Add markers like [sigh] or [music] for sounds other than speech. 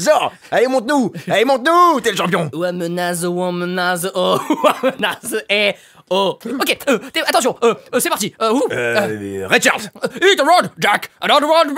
Zor, allez, monte-nous Allez, monte-nous T'es le champion Wamenaz, menace oh, wamenaz, [laughs] eh Oh, ok, euh, attention, euh, euh, c'est parti, euh, euh, euh. Richard Eat road, Jack, another rod